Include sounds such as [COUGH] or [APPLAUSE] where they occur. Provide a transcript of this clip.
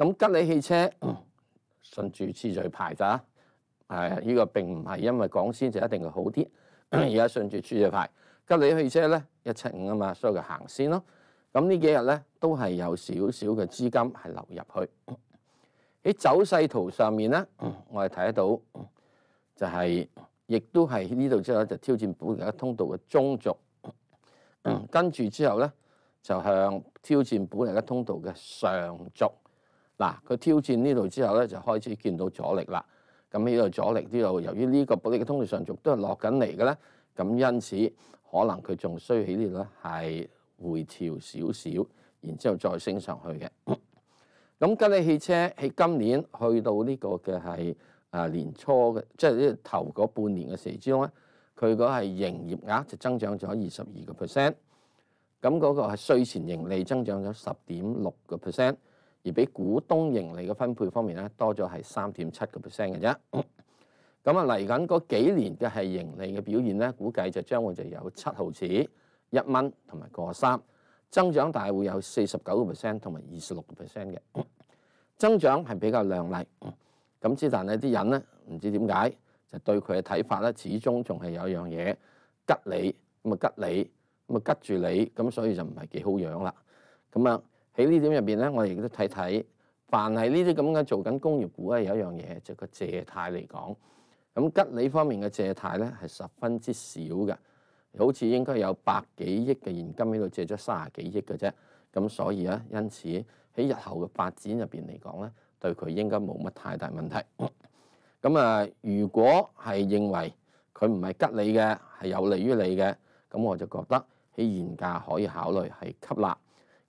咁吉利汽車 [COUGHS] 順住次序排咋係呢個並唔係因為講先就一定係好啲，[COUGHS] 而家順住次序排吉利汽車咧一七五啊嘛，所以佢行先咯。咁呢幾日咧都係有少少嘅資金係流入去 [COUGHS] 喺走勢圖上面咧，我哋睇得到就係亦都係呢度之後就挑戰本嚟嘅通道嘅中續，跟住之後咧就向挑戰本嚟嘅通道嘅上續。嗱，佢挑戰呢度之後咧，就開始見到阻力啦。咁呢度阻力呢度，由於呢個玻璃嘅通脹上續都係落緊嚟嘅咧，咁因此可能佢仲需喺呢度咧係回調少少，然之後再升上去嘅。咁吉利汽車喺今年去到呢個嘅係年初嘅，即係呢頭嗰半年嘅時之中咧，佢嗰係營業額就增長咗二十二個 percent，咁嗰個係税前盈利增長咗十點六個 percent。而比股東盈利嘅分配方面咧，多咗係三點七個 percent 嘅啫。咁啊，嚟緊嗰幾年嘅係盈利嘅表現咧，估計就將會就有七毫子一蚊同埋個三增長，大會有四十九個 percent 同埋二十六個 percent 嘅增長係比較亮麗。咁之但咧啲人咧唔知點解就對佢嘅睇法咧，始終仲係有樣嘢吉你咁啊，吉你咁啊，吉住你咁，所以就唔係幾好樣啦。咁啊～喺呢點入邊咧，我亦都睇睇，凡係呢啲咁嘅做緊工業股咧，有一樣嘢，就個借貸嚟講，咁吉利方面嘅借貸咧係十分之少嘅，好似應該有百幾億嘅現金喺度借咗三十幾億嘅啫，咁所以咧，因此喺日後嘅發展入邊嚟講咧，對佢應該冇乜太大問題。咁啊，如果係認為佢唔係吉利嘅，係有利於你嘅，咁我就覺得喺現價可以考慮係吸納。